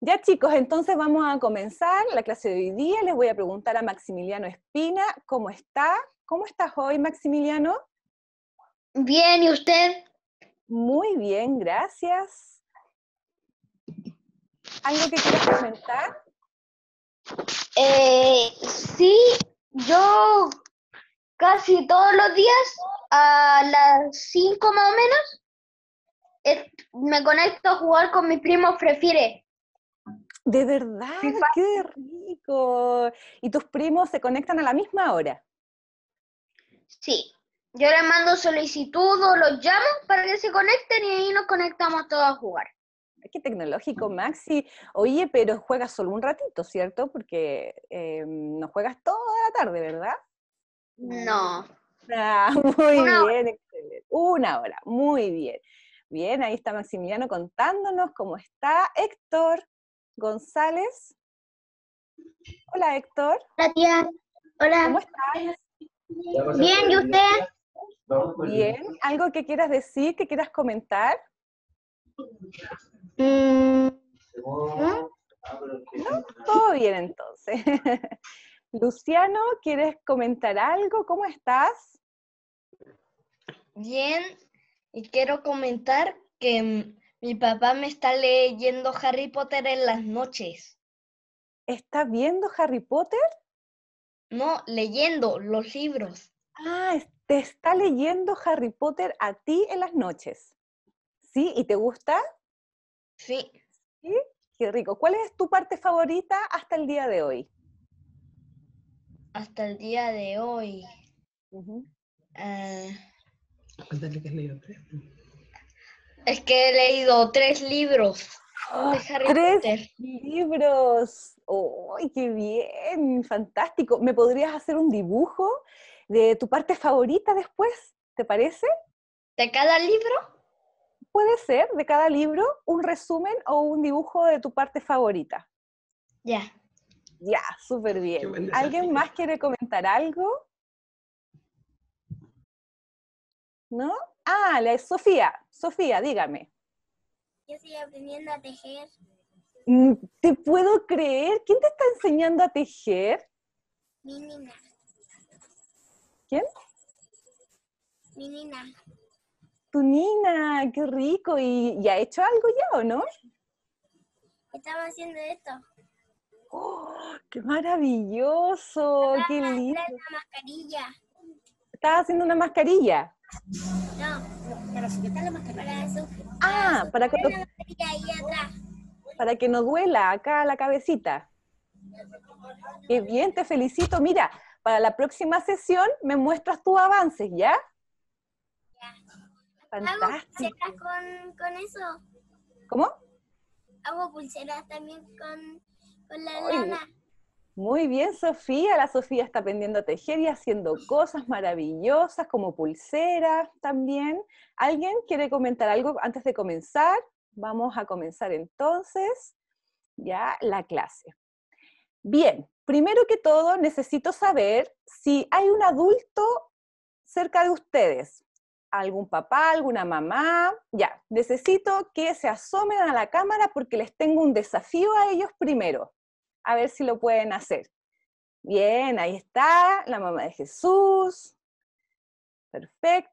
Ya chicos, entonces vamos a comenzar la clase de hoy día. Les voy a preguntar a Maximiliano Espina, ¿cómo está? ¿Cómo estás hoy, Maximiliano? Bien, ¿y usted? Muy bien, gracias. ¿Algo que quieras comentar? Eh, sí, yo casi todos los días a las 5 más o menos eh, me conecto a jugar con mi primo Prefire. De verdad, qué rico. ¿Y tus primos se conectan a la misma hora? Sí, yo les mando solicitud o los llamo para que se conecten y ahí nos conectamos todos a jugar. Qué tecnológico, Maxi. Oye, pero juegas solo un ratito, ¿cierto? Porque em, no juegas toda la tarde, ¿verdad? No. Ah, muy bien, Una hora, muy bien. Bien, ahí está Maximiliano contándonos cómo está. Héctor. González. Hola, Héctor. Hola, tía. Hola. ¿Cómo estás? Bien, ¿y usted? Bien. ¿Algo que quieras decir, que quieras comentar? Mm, todo bien entonces. Luciano, ¿quieres comentar algo? ¿Cómo estás? Bien, y quiero comentar que mm, mi papá me está leyendo Harry Potter en las noches. ¿Está viendo Harry Potter? No, leyendo los libros. Ah, te está leyendo Harry Potter a ti en las noches. ¿Sí? ¿Y te gusta? Sí. ¿Sí? Qué rico. ¿Cuál es tu parte favorita hasta el día de hoy? Hasta el día de hoy. Es que he leído tres libros ¿Tres libros! ¡Ay, qué bien! ¡Fantástico! ¿Me podrías hacer un dibujo de tu parte favorita después? ¿Te parece? ¿De cada libro? Puede ser, de cada libro, un resumen o un dibujo de tu parte favorita. Ya. Ya, súper bien. ¿Alguien más quiere comentar algo? ¿No? Ah, la es Sofía. Sofía, dígame. Yo estoy aprendiendo a tejer. Mm, ¿Te puedo creer? ¿Quién te está enseñando a tejer? Mi nina. ¿Quién? Mi nina. Tu nina, qué rico. ¿Y, ha hecho algo ya o no? Estaba haciendo esto. Oh, ¡Qué maravilloso! Estaba ¡Qué lindo! Una haciendo una mascarilla? No, para ah, para que... Para que no duela acá la cabecita. Qué bien, te felicito. Mira, para la próxima sesión me muestras tus avances, ¿ya? Ya. pulseras con, eso? ¿Cómo? Hago pulseras también con, con la lana. Muy bien, Sofía. La Sofía está aprendiendo a tejer y haciendo cosas maravillosas como pulseras también. ¿Alguien quiere comentar algo antes de comenzar? Vamos a comenzar entonces ya la clase. Bien, primero que todo necesito saber si hay un adulto cerca de ustedes, algún papá, alguna mamá, ya, necesito que se asomen a la cámara porque les tengo un desafío a ellos primero a ver si lo pueden hacer. Bien, ahí está la mamá de Jesús. Perfecto.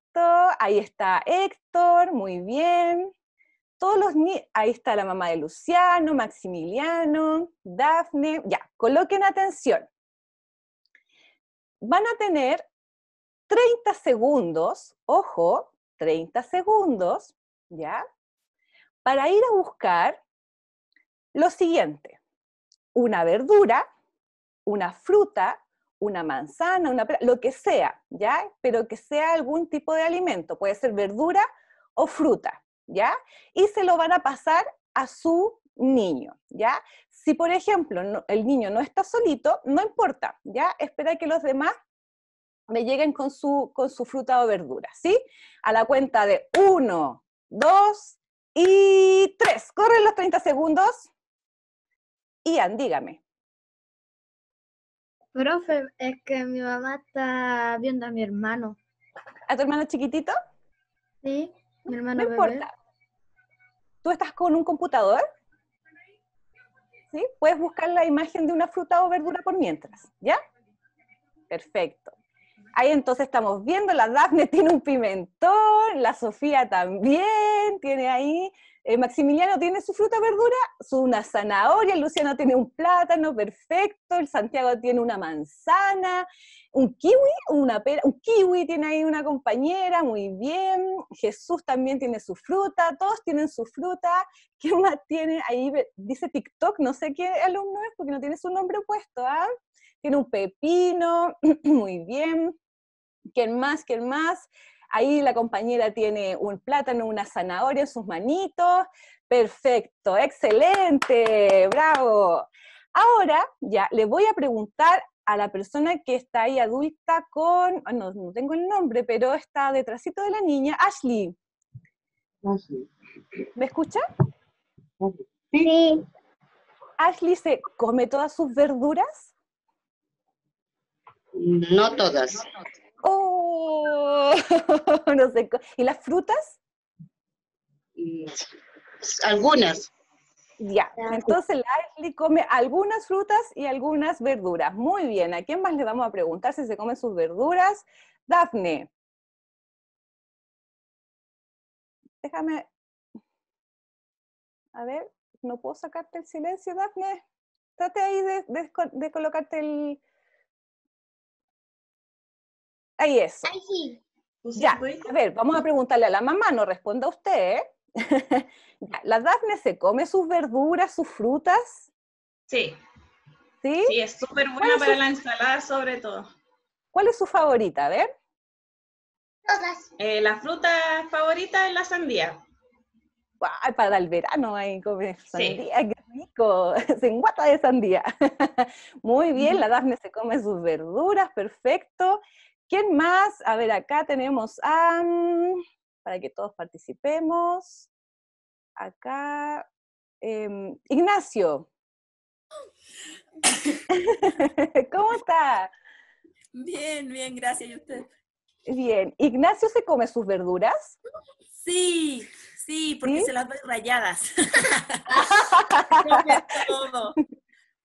Ahí está Héctor, muy bien. Todos los ahí está la mamá de Luciano, Maximiliano, Dafne. Ya, coloquen atención. Van a tener 30 segundos, ojo, 30 segundos, ¿ya? Para ir a buscar lo siguiente una verdura, una fruta, una manzana, lo que sea, ¿ya? Pero que sea algún tipo de alimento, puede ser verdura o fruta, ¿ya? Y se lo van a pasar a su niño, ¿ya? Si, por ejemplo, el niño no está solito, no importa, ¿ya? Espera que los demás me lleguen con su, con su fruta o verdura, ¿sí? A la cuenta de uno, dos y tres. Corren los 30 segundos. Ian, dígame. Profe, es que mi mamá está viendo a mi hermano. ¿A tu hermano chiquitito? Sí, mi hermano. No importa. ¿Tú estás con un computador? ¿Sí? Puedes buscar la imagen de una fruta o verdura por mientras, ¿ya? Perfecto. Ahí entonces estamos viendo, la Daphne tiene un pimentón, la Sofía también tiene ahí eh, Maximiliano tiene su fruta verdura, su una zanahoria, Luciano tiene un plátano, perfecto, el Santiago tiene una manzana, un kiwi, una pera, un kiwi tiene ahí una compañera, muy bien, Jesús también tiene su fruta, todos tienen su fruta, ¿Qué más tiene? Ahí dice TikTok, no sé qué alumno es porque no tiene su nombre puesto, ¿ah? Tiene un pepino, muy bien, ¿Quién más? ¿Quién más? Ahí la compañera tiene un plátano, una zanahoria en sus manitos. Perfecto, excelente, bravo. Ahora ya le voy a preguntar a la persona que está ahí adulta con, ah, no, no tengo el nombre, pero está detrásito de la niña, Ashley. Ashley. ¿Me escucha? Sí. ¿Ashley se come todas sus verduras? No todas. ¡Oh! no sé. ¿Y las frutas? Mm, algunas. Ya, entonces la come algunas frutas y algunas verduras. Muy bien, ¿a quién más le vamos a preguntar si se come sus verduras? Daphne. Déjame. A ver, no puedo sacarte el silencio, Daphne, Trate ahí de colocarte el, Ahí es pues a ver, vamos a preguntarle a la mamá, no responda usted. ¿eh? ¿La Dafne se come sus verduras, sus frutas? Sí. ¿Sí? Sí, es súper buena para la ensalada sobre todo. ¿Cuál es su favorita? A ver. Todas. Eh, la fruta favorita es la sandía. Ay, para el verano que comer sandía, qué rico, se enguata de sandía. Muy bien, la Dafne se come sus verduras, perfecto. ¿Quién más? A ver, acá tenemos a... Mm, para que todos participemos. Acá. Em, Ignacio. ¿Cómo está? Bien, bien, gracias. ¿Y usted? Bien. ¿Ignacio se come sus verduras? Sí, sí, porque se las ve rayadas. todo.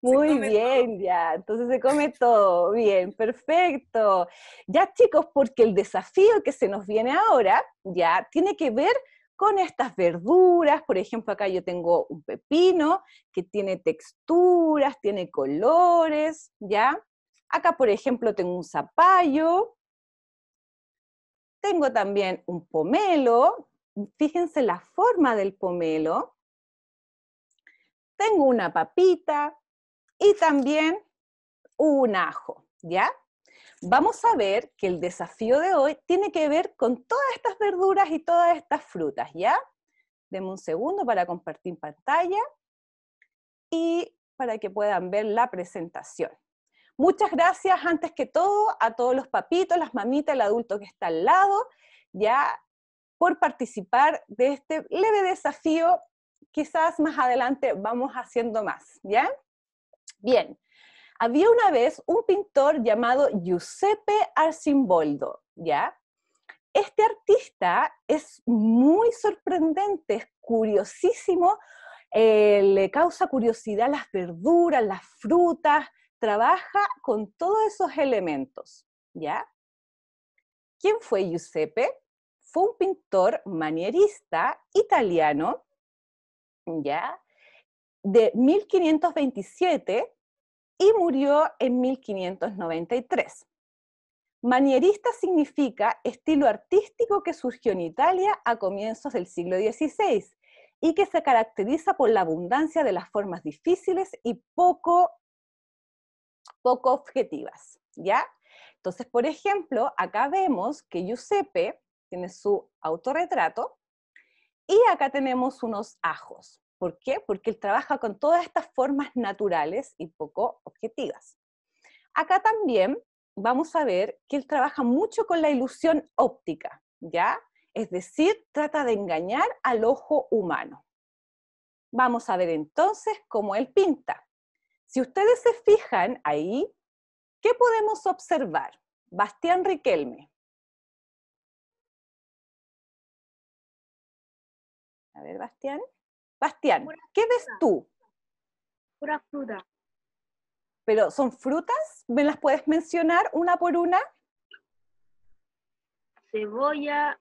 Muy bien, ya. Entonces se come todo. Bien, perfecto. Ya chicos, porque el desafío que se nos viene ahora ya tiene que ver con estas verduras. Por ejemplo, acá yo tengo un pepino que tiene texturas, tiene colores, ¿ya? Acá, por ejemplo, tengo un zapallo. Tengo también un pomelo. Fíjense la forma del pomelo tengo una papita, y también un ajo, ¿ya? Vamos a ver que el desafío de hoy tiene que ver con todas estas verduras y todas estas frutas, ¿ya? Deme un segundo para compartir pantalla y para que puedan ver la presentación. Muchas gracias antes que todo a todos los papitos, las mamitas, el adulto que está al lado, ya por participar de este leve desafío. Quizás más adelante vamos haciendo más, ¿ya? Bien, había una vez un pintor llamado Giuseppe Arcimboldo, ¿ya? Este artista es muy sorprendente, es curiosísimo, eh, le causa curiosidad las verduras, las frutas, trabaja con todos esos elementos, ¿ya? ¿Quién fue Giuseppe? Fue un pintor manierista italiano, ¿ya? de 1527 y murió en 1593. Manierista significa estilo artístico que surgió en Italia a comienzos del siglo XVI y que se caracteriza por la abundancia de las formas difíciles y poco, poco objetivas, ¿ya? Entonces, por ejemplo, acá vemos que Giuseppe tiene su autorretrato y acá tenemos unos ajos. ¿Por qué? Porque él trabaja con todas estas formas naturales y poco objetivas. Acá también vamos a ver que él trabaja mucho con la ilusión óptica, ¿ya? Es decir, trata de engañar al ojo humano. Vamos a ver entonces cómo él pinta. Si ustedes se fijan ahí, ¿qué podemos observar? Bastián Riquelme. A ver, Bastián. Bastián, ¿qué ves tú? Pura fruta. ¿Pero son frutas? ¿Me las puedes mencionar una por una? Cebolla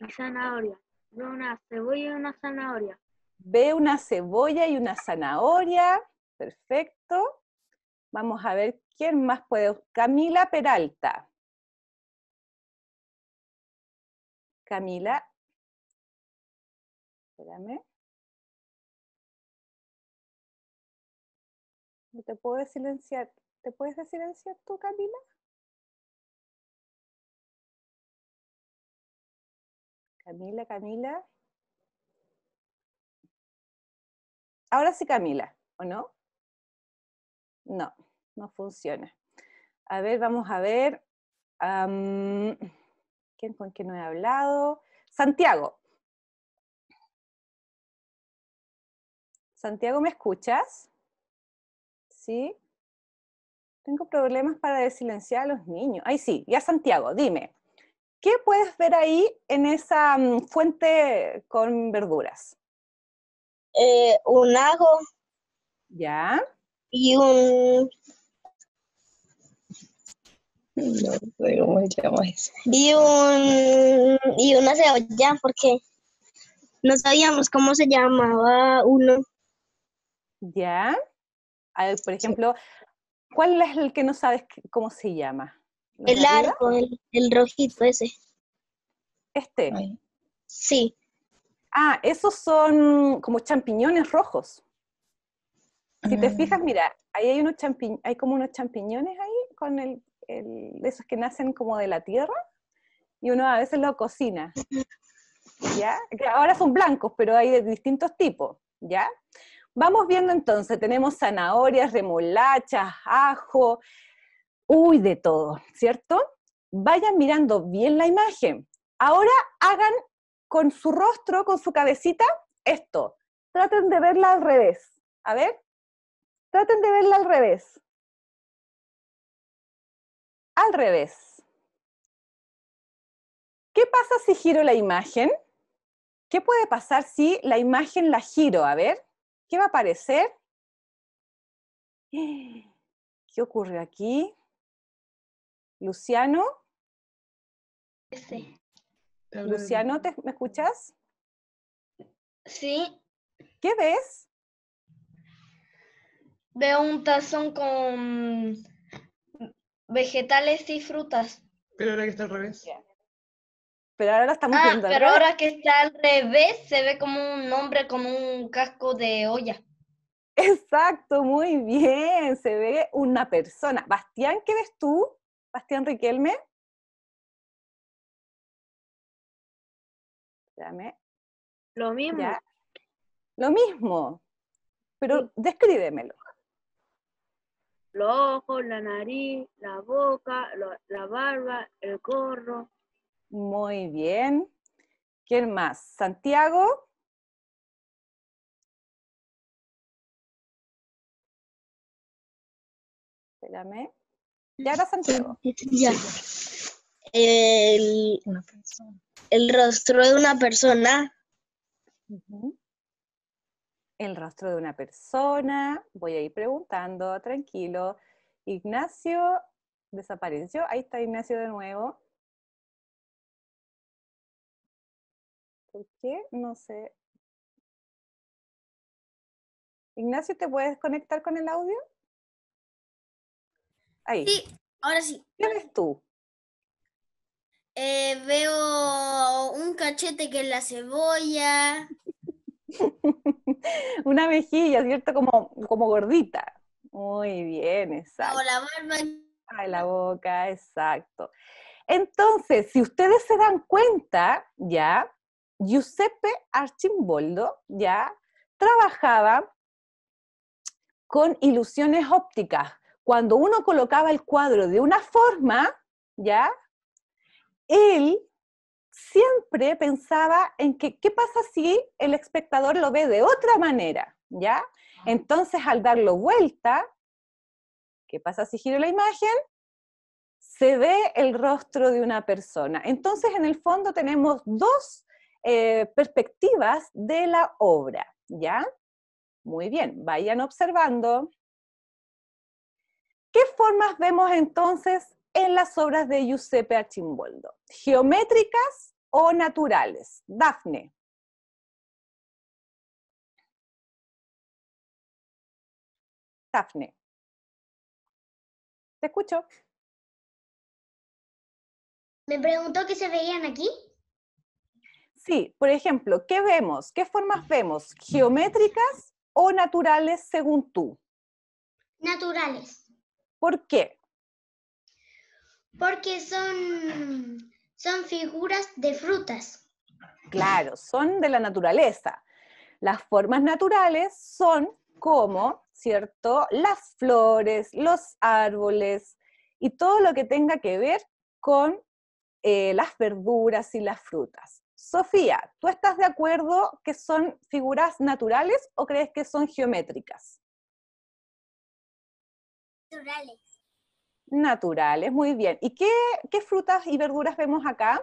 y zanahoria. Ve una cebolla y una zanahoria. Ve una cebolla y una zanahoria. Perfecto. Vamos a ver quién más puede. Camila Peralta. Camila, Espérame. No te puedo silenciar. ¿Te puedes silenciar tú, Camila? Camila, Camila. Ahora sí, Camila, ¿o no? No, no funciona. A ver, vamos a ver. ¿Quién con quién no he hablado? Santiago. Santiago, ¿me escuchas? Sí. Tengo problemas para desilenciar a los niños. Ahí sí, ya Santiago, dime. ¿Qué puedes ver ahí en esa mm, fuente con verduras? Eh, un ajo. ¿Ya? Y un... No sé cómo se llama eso. Y, un, y una cebolla, porque no sabíamos cómo se llamaba uno. ¿Ya? por ejemplo, ¿cuál es el que no sabes cómo se llama? El arco, el, rojito ese. ¿Este? Sí. Ah, esos son como champiñones rojos. Si te ah. fijas, mira, ahí hay, unos hay como unos champiñones ahí, con el, el, esos que nacen como de la tierra, y uno a veces los cocina. ¿Ya? ahora son blancos, pero hay de distintos tipos, ¿ya? Vamos viendo entonces, tenemos zanahorias, remolachas, ajo, uy, de todo, ¿cierto? Vayan mirando bien la imagen. Ahora hagan con su rostro, con su cabecita, esto. Traten de verla al revés. A ver, traten de verla al revés. Al revés. ¿Qué pasa si giro la imagen? ¿Qué puede pasar si la imagen la giro? A ver. ¿Qué va a aparecer? ¿Qué ocurre aquí? Luciano. Sí. Este. Mm, Luciano, ¿me escuchas? Sí. ¿Qué ves? Veo un tazón con vegetales y frutas. Pero ahora que está al revés pero ahora estamos ah, Pero ahora que está al revés, se ve como un hombre, como un casco de olla. Exacto, muy bien. Se ve una persona. Bastián, ¿qué ves tú? Bastián Riquelme. Lo mismo. Lo mismo. Pero descríbemelo. Los ojos, la nariz, la boca, la barba, el gorro, muy bien. ¿Quién más? Santiago. Espérame. Ya era Santiago. Ya. El, rostro de una persona. El rostro de una persona. Voy a ir preguntando, tranquilo. Ignacio desapareció. Ahí está Ignacio de nuevo. ¿Por qué? No sé. Ignacio, ¿te puedes conectar con el audio? Ahí. Sí, ahora sí. ¿Qué ves tú? Eh, veo un cachete que es la cebolla. Una mejilla, ¿cierto? Como, como gordita. Muy bien, exacto. O la barba. la boca, exacto. Entonces, si ustedes se dan cuenta, ya, Giuseppe Archimboldo ya trabajaba con ilusiones ópticas. Cuando uno colocaba el cuadro de una forma, ya, él siempre pensaba en que, qué pasa si el espectador lo ve de otra manera, ¿ya? Entonces, al darlo vuelta, ¿qué pasa si giro la imagen? Se ve el rostro de una persona. Entonces, en el fondo tenemos dos eh, perspectivas de la obra, ¿ya? Muy bien, vayan observando. ¿Qué formas vemos entonces en las obras de Giuseppe Archimboldo? ¿Geométricas o naturales? Dafne. Dafne. Te escucho. Me preguntó qué se veían aquí. Sí, por ejemplo, ¿qué vemos? ¿Qué formas vemos? ¿Geométricas o naturales según tú? Naturales. ¿Por qué? Porque son, figuras de frutas. Claro, son de la naturaleza. Las formas naturales son como, ¿cierto? Las flores, los árboles y todo lo que tenga que ver con eh, las verduras y las frutas. Sofía, ¿tú estás de acuerdo que son figuras naturales o crees que son geométricas? Naturales. Naturales, muy bien. ¿Y qué, frutas y verduras vemos acá?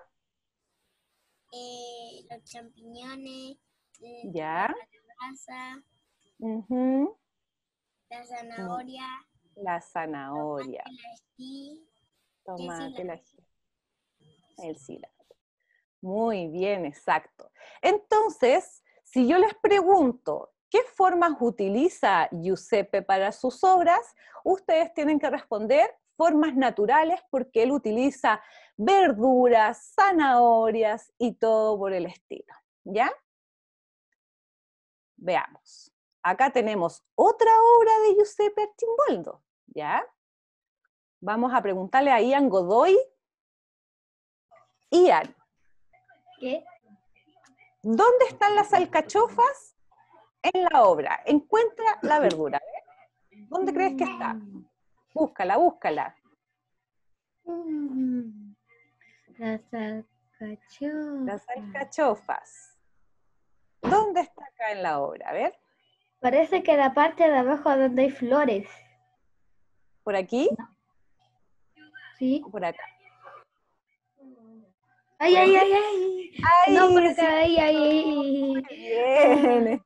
Eh, los champiñones, eh, ¿Ya? la la mm. zanahoria, la zanahoria, tomate, la el ají, muy bien, exacto. Entonces, si yo les pregunto, ¿qué formas utiliza Giuseppe para sus obras? Ustedes tienen que responder formas naturales porque él utiliza verduras, zanahorias y todo por el estilo. ¿Ya? Veamos. Acá tenemos otra obra de Giuseppe Archimboldo. ¿Ya? Vamos a preguntarle a Ian Godoy. Ian, ¿Qué? ¿Dónde están las alcachofas en la obra? Encuentra la verdura. ¿eh? ¿Dónde crees que está? Mm. Búscala, búscala. Mm. Las alcachofas. Las alcachofas. ¿Dónde está acá en la obra? A ver. Parece que la parte de abajo donde hay flores. ¿Por aquí? Sí. por acá? Ay, ay, ay, ay. ay no, ay, ay. Bien.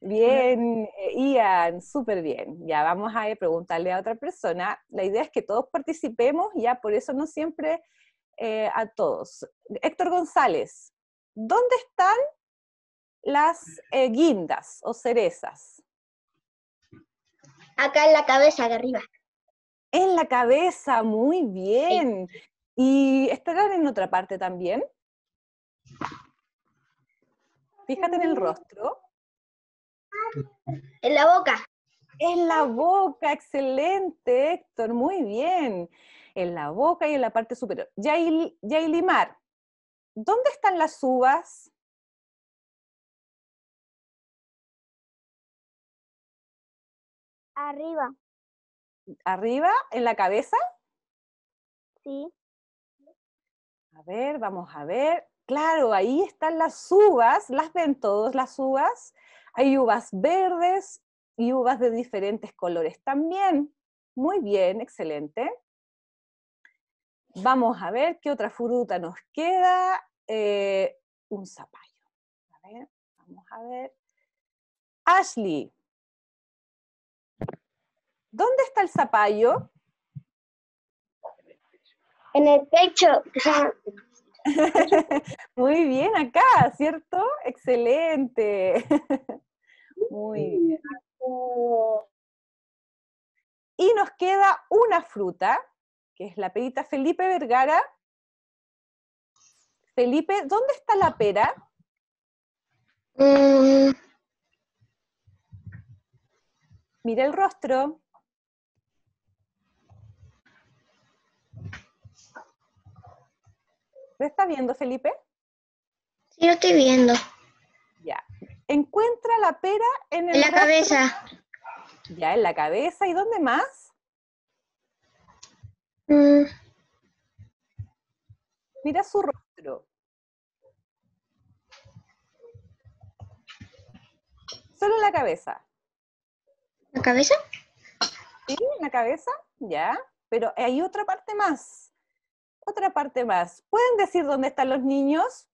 Bien, eh, Ian, súper bien. Ya vamos a eh, preguntarle a otra persona. La idea es que todos participemos, ya por eso no siempre eh, a todos. Héctor González, ¿dónde están las guindas o cerezas? Acá en la cabeza, de arriba. En la cabeza, muy bien. ¿Y estarán en otra parte también? Fíjate en el mm. rostro. En la boca. En la boca, excelente, Héctor, muy bien. En la boca y en la parte superior. Yailimar, ¿dónde están las uvas? Arriba. ¿Arriba? ¿En la cabeza? Sí. A ver, vamos a ver. Claro, ahí están las uvas, las ven todos las uvas. Hay uvas verdes y uvas de diferentes colores también. Muy bien, excelente. Vamos a ver qué otra fruta nos queda. Eh, un zapallo. A ver, vamos a ver. Ashley, ¿dónde está el zapallo? en el techo. Muy bien, acá, ¿cierto? Excelente. Muy bien. Y nos queda una fruta, que es la perita Felipe Vergara. Felipe, ¿dónde está la pera? Mm. Mira el rostro. ¿Te está viendo, Felipe? Sí, lo estoy viendo. Ya. Encuentra la pera en el. En la cabeza. Ya, en la cabeza. ¿Y dónde más? Mm. Mira su rostro. Solo en la cabeza. ¿La cabeza? Sí, en la cabeza, ya. Pero hay otra parte más otra parte más. ¿Pueden decir dónde están los niños?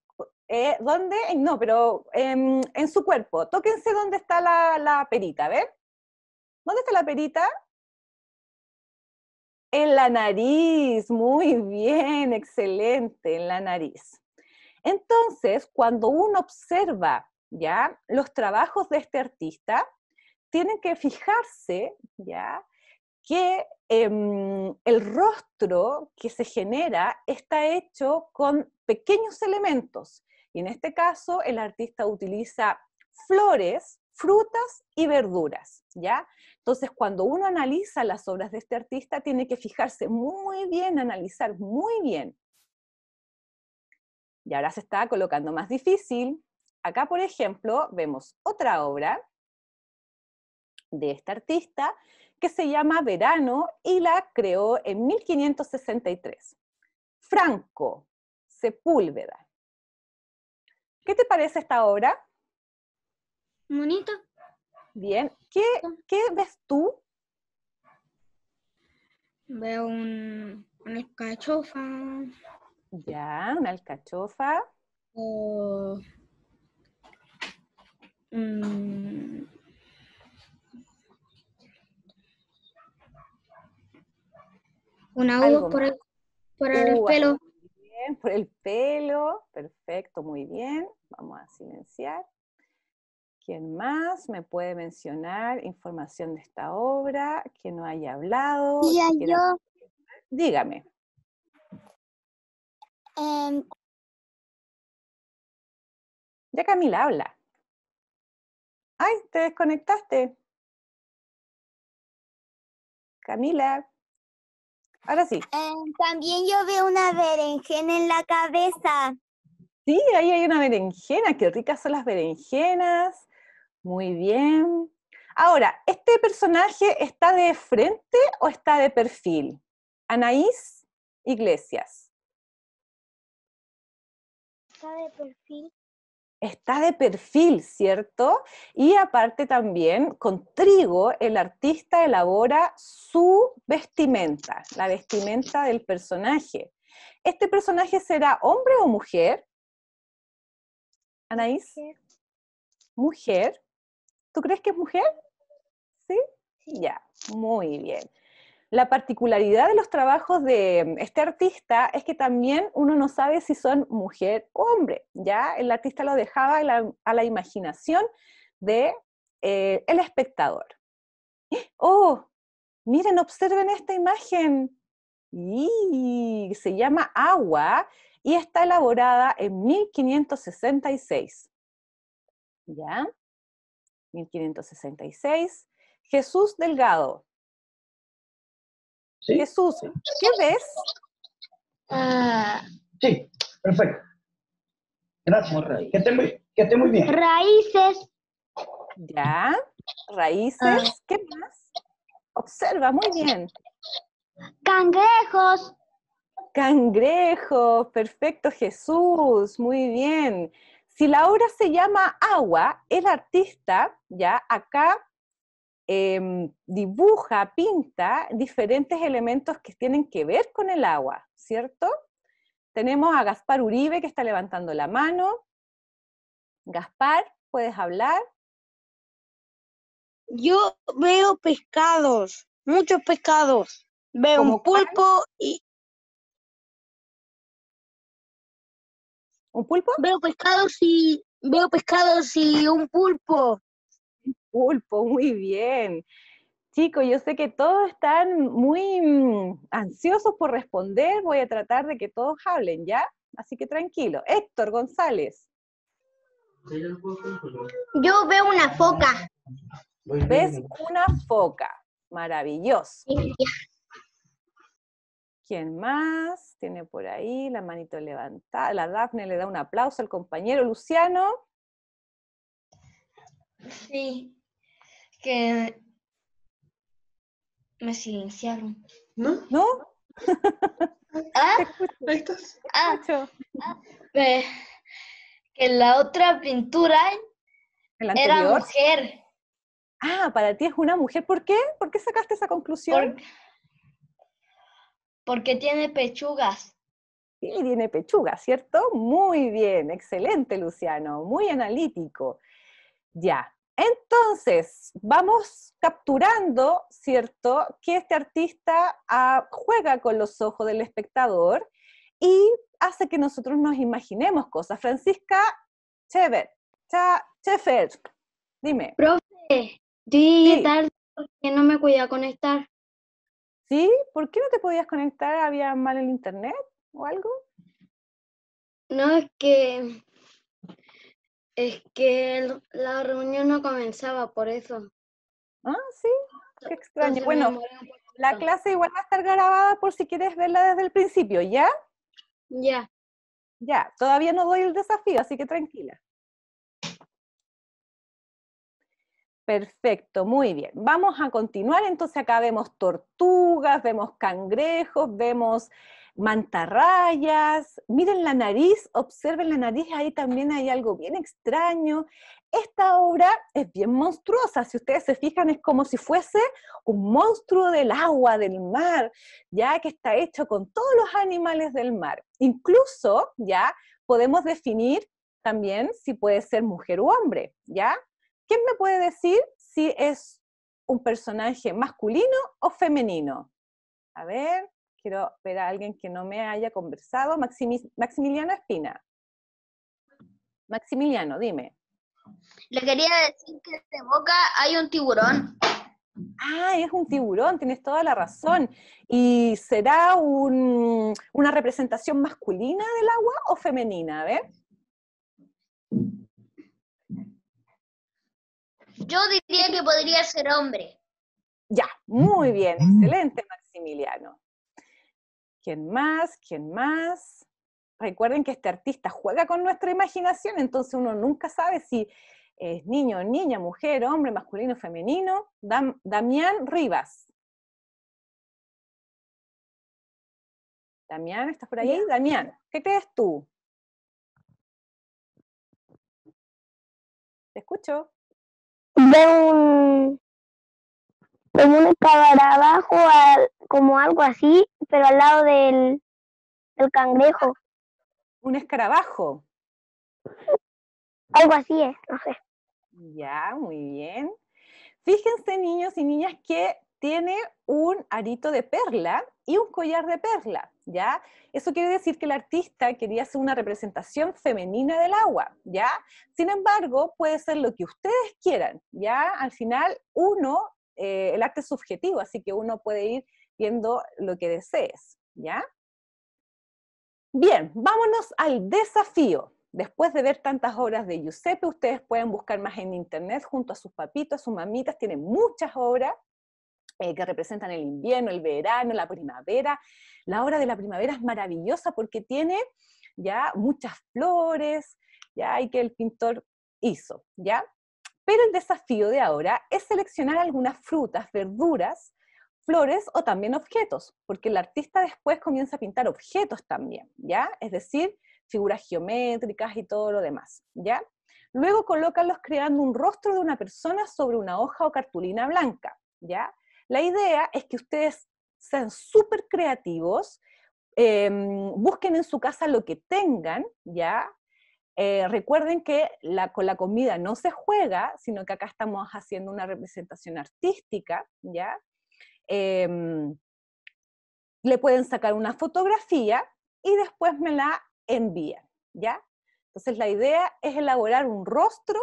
Eh, ¿Dónde? Eh, no, pero em, en su cuerpo. Tóquense dónde está la, perita, ¿Dónde está la perita? En la nariz, muy bien, excelente, en la nariz. Entonces, cuando uno observa ya los trabajos de este artista, tienen que fijarse ya que em, el rostro que se genera está hecho con pequeños elementos. Y en este caso, el artista utiliza flores, frutas y verduras, ¿ya? Entonces, cuando uno analiza las obras de este artista, tiene que fijarse muy bien, analizar muy bien. Y ahora se está colocando más difícil. Acá, por ejemplo, vemos otra obra de este artista que se llama Verano y la creó en 1563. Franco Sepúlveda. ¿Qué te parece esta obra? Bonito. Bien. ¿Qué, ves tú? Veo un, una alcachofa. Ya, una alcachofa. Una U por el, uh, pelo. Bien, por el pelo, perfecto, muy bien. Vamos a silenciar. ¿Quién más me puede mencionar información de esta obra ¿Quién no haya hablado? Dígame. Em. ya Camila, habla. Ay, te desconectaste. Camila. Ahora sí. Eh, también yo veo una berenjena en la cabeza. Sí, ahí hay una berenjena. Qué ricas son las berenjenas. Muy bien. Ahora, ¿este personaje está de frente o está de perfil? Anaís Iglesias. Está de perfil está de perfil, ¿cierto? Y aparte también con trigo el artista elabora su vestimenta, la vestimenta del personaje. ¿Este personaje será hombre o mujer? Anaís. Mujer. ¿Tú crees que es mujer? Sí. Ya, muy bien. La particularidad de los trabajos de mm, este artista es que también uno no sabe si son mujer o hombre, ¿ya? El artista lo dejaba a la, imaginación de eh, el espectador. ¡Oh! Miren, observen esta imagen. Y se llama agua y está elaborada en 1566. ¿Ya? 1566. Jesús Delgado, Jesús, ¿qué ves? Ah. Sí, perfecto. Gracias. Que que esté muy bien. Raíces. Ya, raíces. Ah. ¿Qué más? Observa, muy bien. Cangrejos. Cangrejos, perfecto Jesús, muy bien. Si la obra se llama agua, el artista, ya acá Em, dibuja, pinta diferentes elementos que tienen que ver con el agua, ¿cierto? Tenemos a Gaspar Uribe que está levantando la mano. Gaspar, ¿puedes hablar? Yo veo pescados, muchos pescados. Veo un pulpo y... ¿Un pulpo? Veo pescados y... Veo pescados y un pulpo muy bien. Chicos, yo sé que todos están muy mm, ansiosos por responder, voy a tratar de que todos hablen, ¿ya? Así que tranquilo. Héctor González. Yo veo una foca. ¿Ves una foca? Maravilloso. ¿Quién más? Tiene por ahí la manito levantada. La Dafne le da un aplauso al compañero Luciano. Sí que me silenciaron. ¿No? ¿No? ah, ah, ah que la otra pintura era mujer. Ah, para ti es una mujer. ¿Por qué? ¿Por qué sacaste esa conclusión? porque tiene pechugas. Sí, tiene pechugas, ¿cierto? Muy bien, excelente, Luciano, muy analítico. Ya, entonces, vamos capturando, ¿cierto?, que este artista ah, juega con los ojos del espectador y hace que nosotros nos imaginemos cosas. Francisca Chever, Chefer, dime. Profe, di tal? tarde porque no me podía conectar. ¿Sí? ¿Por qué no te podías conectar? ¿Había mal el internet o algo? No, es que es que la reunión no comenzaba por eso. Ah, sí, qué extraño. bueno, la clase igual va a estar grabada por si quieres verla desde el principio, ¿ya? Ya. Ya, todavía no doy el desafío, así que tranquila. Perfecto, muy bien. Vamos a continuar, entonces acá vemos tortugas, vemos cangrejos, vemos mantarrayas, miren la nariz, observen la nariz, ahí también hay algo bien extraño. Esta obra es bien monstruosa, si ustedes se fijan es como si fuese un monstruo del agua, del mar, ya que está hecho con todos los animales del mar. Incluso, ya, podemos definir también si puede ser mujer u hombre, ¿ya? ¿Quién me puede decir si es un personaje masculino o femenino? A ver, quiero ver a alguien que no me haya conversado. Maximiliano Espina. Maximiliano, dime. Le quería decir que de boca hay un tiburón. Ah, es un tiburón, tienes toda la razón. ¿Y será una representación masculina del agua o femenina? A ver. Yo diría que podría ser hombre. Ya, muy bien, mm. excelente, Maximiliano. ¿Quién más? ¿Quién más? Recuerden que este artista juega con nuestra imaginación, entonces uno nunca sabe si es niño, niña, mujer, hombre, masculino, o femenino. Damián Rivas. Damián, ¿estás por ahí? Damián, ¿qué crees tú? Te escucho. De un, de un escabarabajo al, como algo así, pero al lado del, cangrejo. ¿Un escarabajo? Algo así es, no sé. Ya, muy bien. Fíjense, niños y niñas, que tiene un arito de perla y un collar de perla, ¿ya? Eso quiere decir que el artista quería hacer una representación femenina del agua, ¿ya? Sin embargo, puede ser lo que ustedes quieran, ¿ya? Al final, uno, eh, el arte es subjetivo, así que uno puede ir viendo lo que desees, ¿ya? Bien, vámonos al desafío. Después de ver tantas obras de Giuseppe, ustedes pueden buscar más en internet junto a sus papitos, sus mamitas, tienen muchas obras eh, que representan el invierno, el verano, la primavera. La obra de la primavera es maravillosa porque tiene ya muchas flores, ya y que el pintor hizo, ¿ya? Pero el desafío de ahora es seleccionar algunas frutas, verduras flores o también objetos, porque el artista después comienza a pintar objetos también, ¿ya? Es decir, figuras geométricas y todo lo demás, ¿ya? Luego colócalos creando un rostro de una persona sobre una hoja o cartulina blanca, ¿ya? La idea es que ustedes sean súper creativos, em, busquen en su casa lo que tengan, ¿ya? Eh, recuerden que con la comida no se juega, sino que acá estamos haciendo una representación artística, ¿ya? Em, le pueden sacar una fotografía y después me la envían, ¿ya? Entonces la idea es elaborar un rostro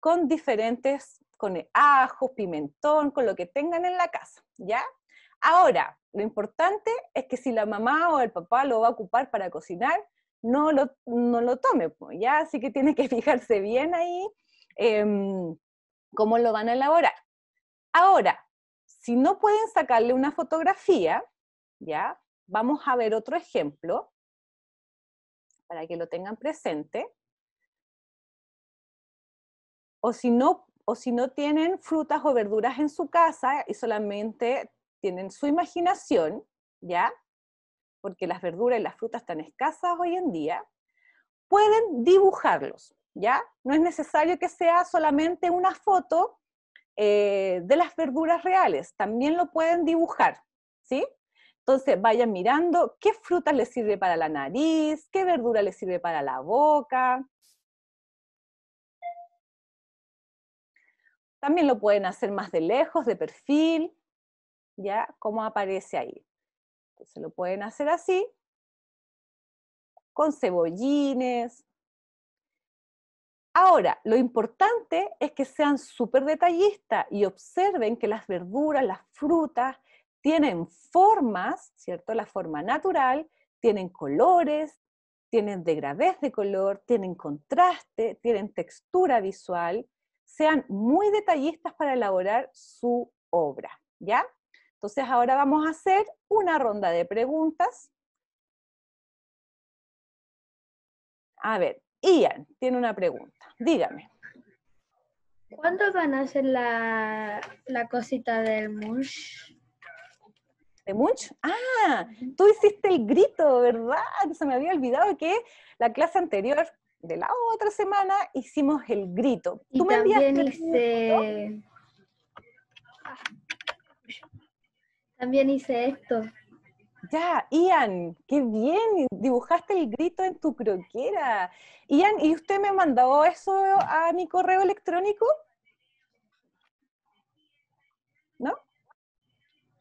con diferentes, con e, ajos, pimentón, con lo que tengan en la casa, ¿ya? Ahora, lo importante es que si la mamá o el papá lo va a ocupar para cocinar, no lo, no lo tome, ¿ya? Así que tiene que fijarse bien ahí em, cómo lo van a elaborar. Ahora, si no pueden sacarle una fotografía, ¿ya? Vamos a ver otro ejemplo para que lo tengan presente. O si no, o si no tienen frutas o verduras en su casa y solamente tienen su imaginación, ¿ya? Porque las verduras y las frutas están escasas hoy en día, pueden dibujarlos, ¿ya? No es necesario que sea solamente una foto eh, de las verduras reales. También lo pueden dibujar, ¿sí? Entonces vayan mirando qué fruta les sirve para la nariz, qué verdura les sirve para la boca. También lo pueden hacer más de lejos, de perfil, ya como aparece ahí. Entonces lo pueden hacer así, con cebollines, Ahora, lo importante es que sean súper detallistas y observen que las verduras, las frutas, tienen formas, ¿cierto? La forma natural, tienen colores, tienen degradés de color, tienen contraste, tienen textura visual. Sean muy detallistas para elaborar su obra, ¿ya? Entonces ahora vamos a hacer una ronda de preguntas. A ver, Ian tiene una pregunta. Dígame. ¿Cuándo van a hacer la, cosita del Munch? ¿De Munch? Ah, tú hiciste el grito, ¿verdad? Se me había olvidado que la clase anterior de la otra semana hicimos el grito. hice... También hice esto. Ya, Ian, qué bien, dibujaste el grito en tu croquera. Ian, ¿y usted me mandó eso a mi correo electrónico? ¿No?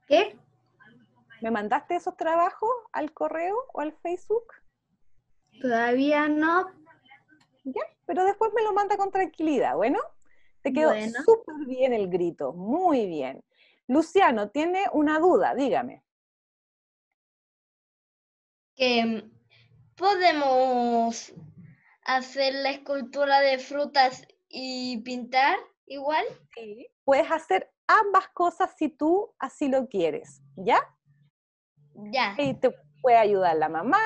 ¿Qué? ¿Me mandaste esos trabajos al correo o al Facebook? Todavía no. Ya, pero después me lo manda con tranquilidad, ¿bueno? Te quedó súper bien el grito, muy bien. Luciano, tiene una duda, dígame. Em, podemos hacer la escultura de frutas y pintar igual. Sí. Puedes hacer ambas cosas si tú así lo quieres, ¿ya? Ya. Y te puede ayudar la mamá,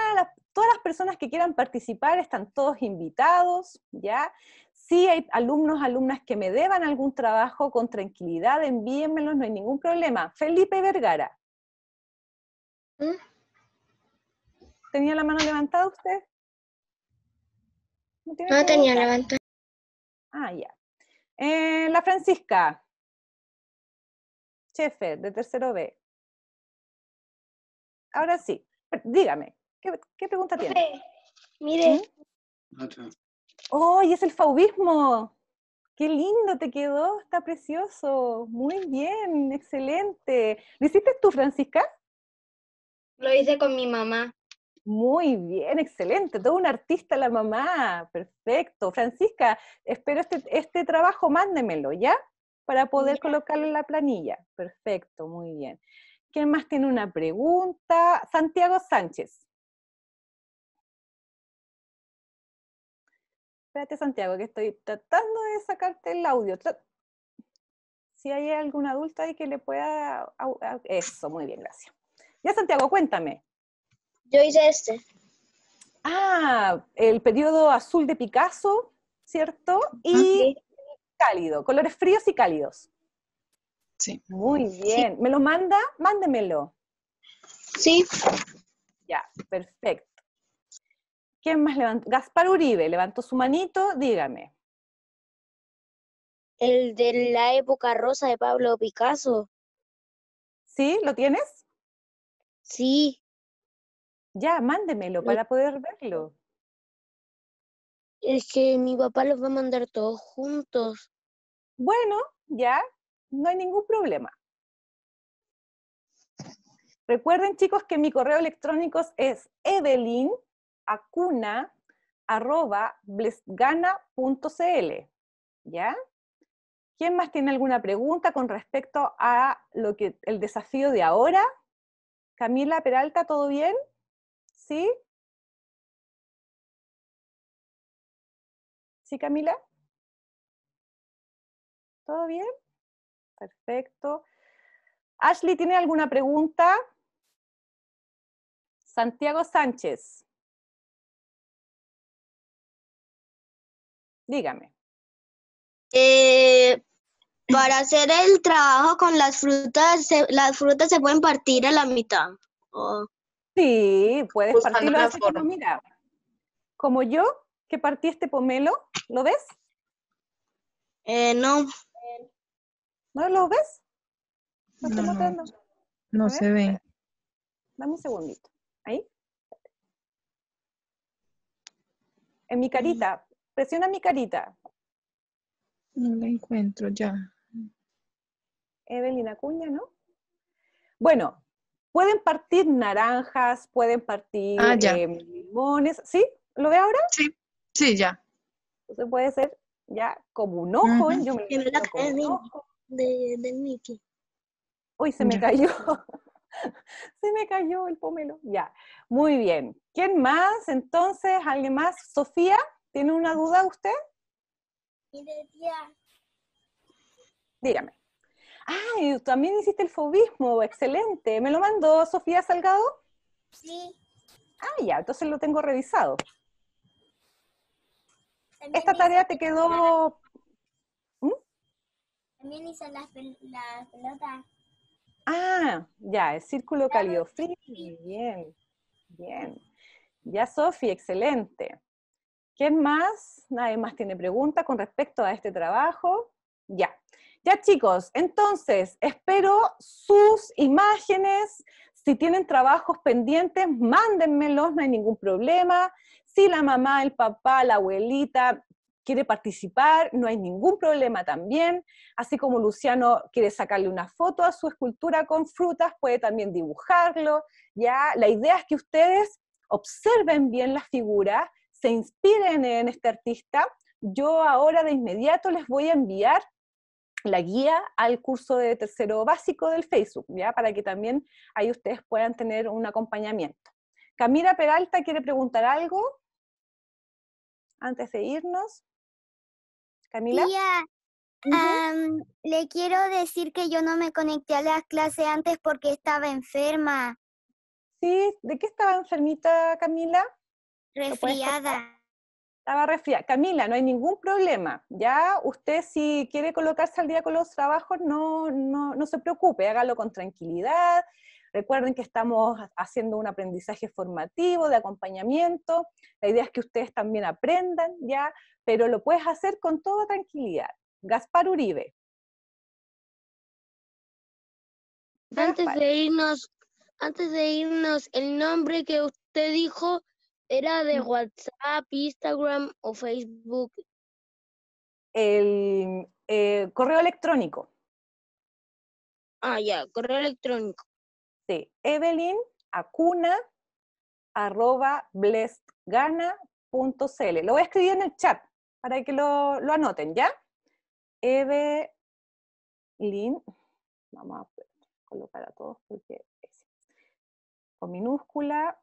todas las personas que quieran participar están todos invitados, ¿ya? Si hay alumnos, alumnas que me deban algún trabajo, con tranquilidad envíenmelos, no hay ningún problema. Felipe Vergara. ¿Mm? ¿Tenía la mano levantada usted? No, tenía levantada. Ah, ya. Eh, la Francisca. Chefe, de tercero B. Ahora sí, dígame, ¿qué, pregunta tiene? Mire. ¡Oh, es el faubismo! ¡Qué lindo te quedó! Está precioso. Muy bien, excelente. ¿Lo hiciste tú, Francisca? Lo hice con mi mamá. Muy bien, excelente. Todo un artista la mamá. Perfecto. Francisca, espero este, este trabajo, mándemelo, ¿ya? Para poder colocarlo en la planilla. Perfecto, muy bien. ¿Quién más tiene una pregunta? Santiago Sánchez. Espérate, Santiago, que estoy tratando de sacarte el audio. Si hay algún adulto ahí que le pueda... Eso, muy bien, gracias. Ya, Santiago, cuéntame. Yo hice este. Ah, el periodo azul de Picasso, ¿cierto? Y ah, cálido, colores fríos y cálidos. Sí. Muy bien. ¿Me lo manda? Mándemelo. Sí. Ya, perfecto. ¿Quién más levantó? Gaspar Uribe levantó su manito, dígame. El de la época rosa de Pablo Picasso. ¿Sí? ¿Lo tienes? Sí. Ya, mándemelo para poder verlo. Es que mi papá los va a mandar todos juntos. Bueno, ya, no hay ningún problema. Recuerden, chicos, que mi correo electrónico es evelynacuna.blesgana.cl ¿Ya? ¿Quién más tiene alguna pregunta con respecto a lo que el desafío de ahora? Camila Peralta, ¿todo bien? ¿Sí? ¿Sí, Camila? ¿Todo bien? Perfecto. Ashley, ¿tiene alguna pregunta? Santiago Sánchez. Dígame. Eh, para hacer el trabajo con las frutas, las frutas se pueden partir a la mitad. Sí, puedes partirlo así como, mira, como yo, que partí este pomelo, ¿lo ves? Eh, no. ¿No lo ves? No, No se ve. Dame un segundito. Ahí. En mi carita. Presiona mi carita. No la encuentro ya. Evelyn Acuña, ¿no? Bueno, Pueden partir naranjas, pueden partir ah, em, limones. ¿Sí? ¿Lo ve ahora? Sí, sí, ya. Entonces puede ser ya como un ojo. De, Uy, se me cayó. se me cayó el pomelo. Ya. Muy bien. ¿Quién más? Entonces, ¿alguien más? Sofía, ¿tiene una duda usted? Dígame. ¡Ay, también hiciste el fobismo! ¡Excelente! ¿Me lo mandó Sofía Salgado? Sí. Ah, ya, entonces lo tengo revisado. Esta tarea te quedó... ¿Mm? También hice la, pelota. Ah, ya, el círculo cálido Bien, bien. Ya, Sofía, excelente. ¿Quién más? Nadie más tiene pregunta con respecto a este trabajo. Ya, ya chicos, entonces espero sus imágenes. Si tienen trabajos pendientes, mándenmelos, no hay ningún problema. Si la mamá, el papá, la abuelita quiere participar, no hay ningún problema también. Así como Luciano quiere sacarle una foto a su escultura con frutas, puede también dibujarlo. Ya, la idea es que ustedes observen bien la figura, se inspiren en este artista. Yo ahora de inmediato les voy a enviar la guía al curso de tercero básico del Facebook, ¿ya? Para que también ahí ustedes puedan tener un acompañamiento. Camila Peralta quiere preguntar algo antes de irnos. Camila. le quiero decir que yo no me conecté a la clase antes porque estaba enferma. Sí, ¿de qué estaba enfermita Camila? Resfriada estaba fría. Camila, no hay ningún problema. Ya usted si quiere colocarse al día con los trabajos, no, no, no se preocupe, hágalo con tranquilidad. Recuerden que estamos haciendo un aprendizaje formativo, de acompañamiento. La idea es que ustedes también aprendan ya, pero lo puedes hacer con toda tranquilidad. Gaspar Uribe. Antes de irnos, antes de irnos, el nombre que usted dijo ¿Era de mm. WhatsApp, Instagram o Facebook? El eh, correo electrónico. Ah, ya, correo electrónico. Sí, Evelyn Acuna arroba Lo voy a escribir en el chat para que lo, lo anoten, ¿ya? Evelyn, vamos a colocar a todos porque es con minúscula,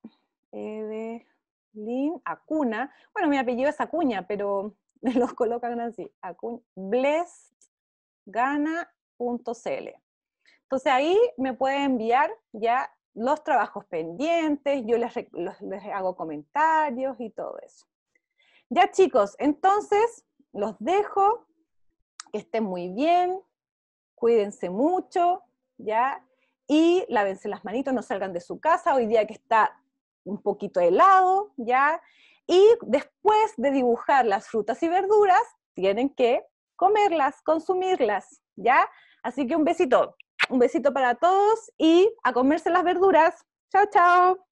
Evelyn Lin Acuna. Bueno, mi apellido es Acuña, pero me los colocan así. Blessgana.cl. Entonces ahí me puede enviar ya los trabajos pendientes, yo les, les hago comentarios y todo eso. Ya chicos, entonces los dejo, que estén muy bien, cuídense mucho, ¿ya? Y lávense las manitos, no salgan de su casa, hoy día que está un poquito de helado, ¿ya? Y después de dibujar las frutas y verduras, tienen que comerlas, consumirlas, ¿ya? Así que un besito, un besito para todos y a comerse las verduras. Chao, chao.